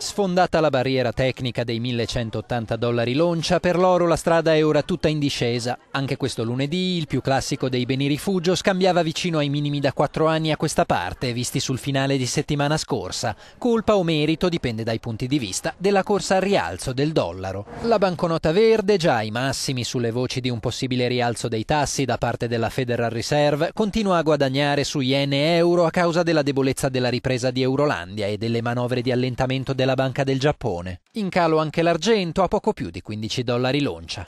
Sfondata la barriera tecnica dei 1180 dollari l'oncia, per l'oro la strada è ora tutta in discesa. Anche questo lunedì, il più classico dei beni rifugio scambiava vicino ai minimi da 4 anni a questa parte, visti sul finale di settimana scorsa. Colpa o merito dipende dai punti di vista della corsa al rialzo del dollaro. La banconota verde, già ai massimi sulle voci di un possibile rialzo dei tassi da parte della Federal Reserve, continua a guadagnare su yen e euro a causa della debolezza della ripresa di Eurolandia e delle manovre di allentamento della della Banca del Giappone. In calo anche l'argento a poco più di 15 dollari l'oncia.